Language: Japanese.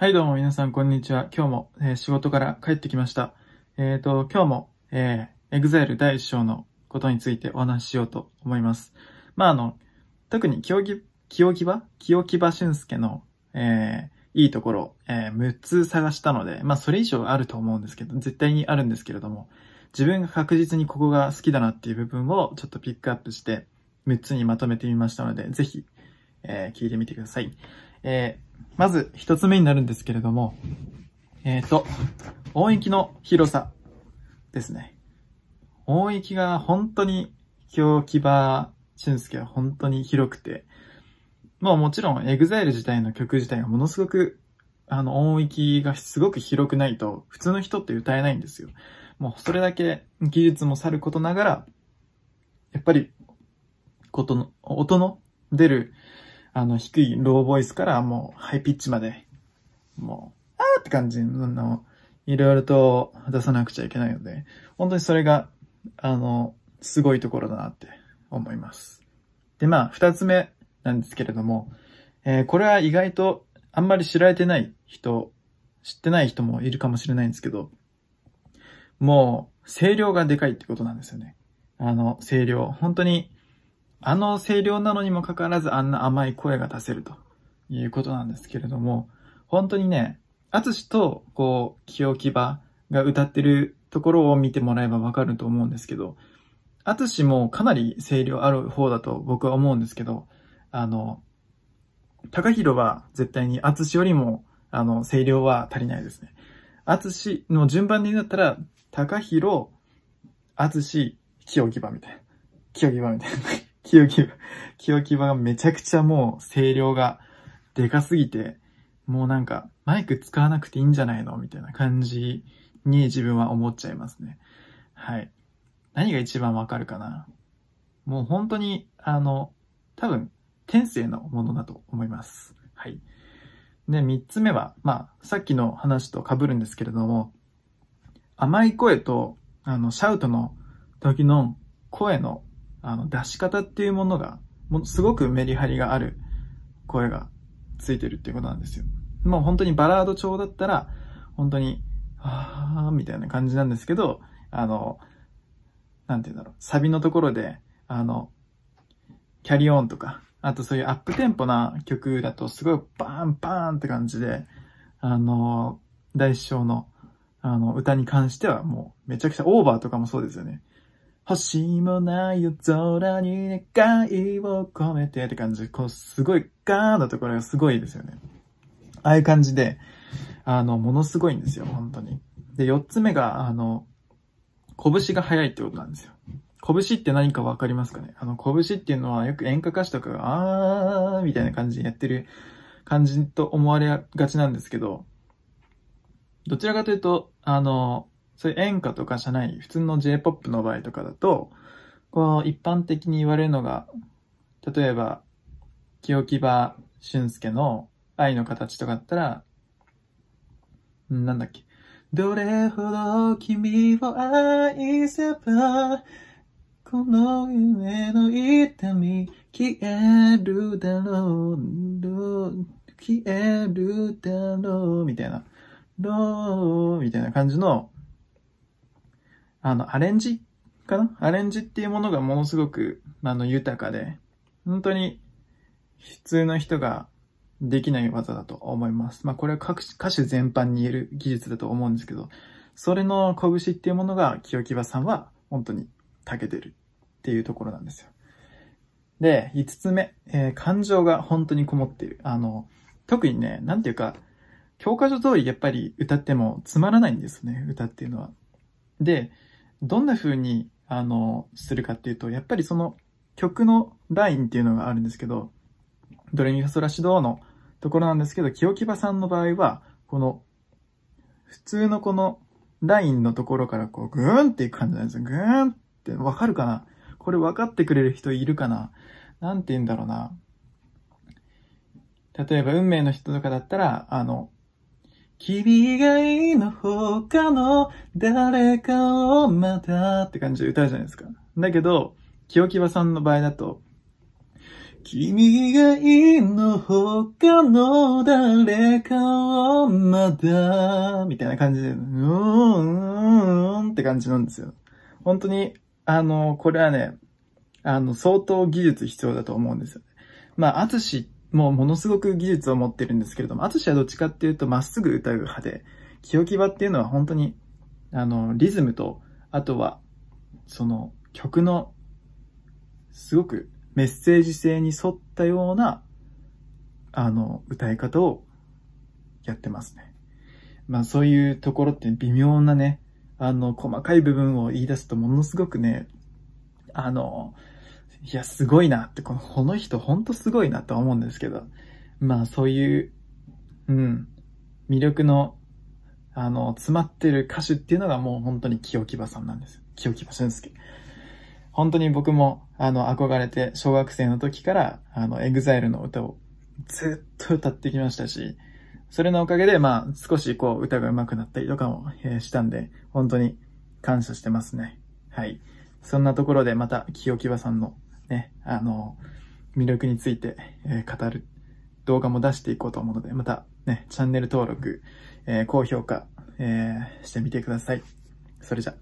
はいどうも皆さんこんにちは。今日も、えー、仕事から帰ってきました。えっ、ー、と、今日も、えー、EXILE 第1章のことについてお話ししようと思います。まああの、特に清木、清木場清木場俊介の、えー、いいところ、えー、6つ探したので、まあそれ以上あると思うんですけど、絶対にあるんですけれども、自分が確実にここが好きだなっていう部分をちょっとピックアップして、6つにまとめてみましたので、ぜひ、えー、聞いてみてください。えーまず一つ目になるんですけれども、えっ、ー、と、音域の広さですね。音域が本当に日、木場俊介は本当に広くて、まあもちろん EXILE 自体の曲自体がものすごくあの音域がすごく広くないと普通の人って歌えないんですよ。もうそれだけ技術もさることながら、やっぱりことの、音の出るあの、低いローボイスからもうハイピッチまで、もう、あーって感じの、いろいろと出さなくちゃいけないので、本当にそれが、あの、すごいところだなって思います。で、まあ、二つ目なんですけれども、えー、これは意外とあんまり知られてない人、知ってない人もいるかもしれないんですけど、もう、声量がでかいってことなんですよね。あの、声量。本当に、あの声量なのにもかかわらずあんな甘い声が出せるということなんですけれども、本当にね、アツシと、こう、清木場が歌ってるところを見てもらえばわかると思うんですけど、アツシもかなり声量ある方だと僕は思うんですけど、あの、高弘は絶対にアツシよりも、あの、声量は足りないですね。アツシの順番で言うんだったら、高弘、アツシ、清木場みたいな。清木場みたいな。キ木キ清木場がめちゃくちゃもう声量がでかすぎて、もうなんかマイク使わなくていいんじゃないのみたいな感じに自分は思っちゃいますね。はい。何が一番わかるかなもう本当に、あの、多分、天性のものだと思います。はい。で、三つ目は、まあ、さっきの話と被るんですけれども、甘い声と、あの、シャウトの時の声のあの、出し方っていうものが、ものすごくメリハリがある声がついてるっていうことなんですよ。もう本当にバラード調だったら、本当に、あーみたいな感じなんですけど、あの、なんて言うんだろう、サビのところで、あの、キャリオンとか、あとそういうアップテンポな曲だとすごいバーンバーンって感じで、あの、大師匠の、あの、歌に関してはもうめちゃくちゃオーバーとかもそうですよね。星もないよ空に願いを込めてって感じで、こうすごいガーのところがすごいですよね。ああいう感じで、あの、ものすごいんですよ、本当に。で、四つ目が、あの、拳が速いってことなんですよ。拳って何かわかりますかねあの、拳っていうのはよく演歌歌手とかが、あーみたいな感じでやってる感じと思われがちなんですけど、どちらかというと、あの、そういう演歌とかじゃない、普通の J-POP の場合とかだと、こう、一般的に言われるのが、例えば、清木場俊介の愛の形とかだったら、なんだっけ。どれほど君を愛せば、この夢の痛み消えるだろう、消えるだろう、みたいな、ろう、みたいな感じのあの、アレンジかなアレンジっていうものがものすごく、あの、豊かで、本当に、普通の人ができない技だと思います。まあ、これは歌手全般に言える技術だと思うんですけど、それの拳っていうものが、清木場さんは、本当に、長けてるっていうところなんですよ。で、5つ目、えー、感情が本当にこもっている。あの、特にね、なんていうか、教科書通りやっぱり歌ってもつまらないんですね、歌っていうのは。で、どんな風に、あの、するかっていうと、やっぱりその曲のラインっていうのがあるんですけど、ドレミファソラシドのところなんですけど、清木場さんの場合は、この、普通のこのラインのところからこう、ぐーんっていく感じなんですよ。ぐーんってわかるかなこれ分かってくれる人いるかななんて言うんだろうな。例えば、運命の人とかだったら、あの、君以外の他の誰かをまたって感じで歌うじゃないですか。だけど、清木場さんの場合だと、君以外の他の誰かをまた、みたいな感じで、うーん、うーんって感じなんですよ。本当に、あの、これはね、あの、相当技術必要だと思うんですよ。まあ、アツシってもうものすごく技術を持ってるんですけれども、淳はどっちかっていうとまっすぐ歌う派で、清木場っていうのは本当に、あの、リズムと、あとは、その曲の、すごくメッセージ性に沿ったような、あの、歌い方をやってますね。まあそういうところって微妙なね、あの、細かい部分を言い出すとものすごくね、あの、いや、すごいなって、このこの人ほんとすごいなと思うんですけど、まあそういう、うん、魅力の、あの、詰まってる歌手っていうのがもう本当に清木場さんなんです。清木場俊介。本当に僕も、あの、憧れて、小学生の時から、あの、エグザイルの歌をずっと歌ってきましたし、それのおかげで、まあ、少しこう、歌が上手くなったりとかも、えー、したんで、本当に感謝してますね。はい。そんなところでまた、清木場さんのね、あの、魅力について、えー、語る動画も出していこうと思うので、またね、チャンネル登録、えー、高評価、えー、してみてください。それじゃ。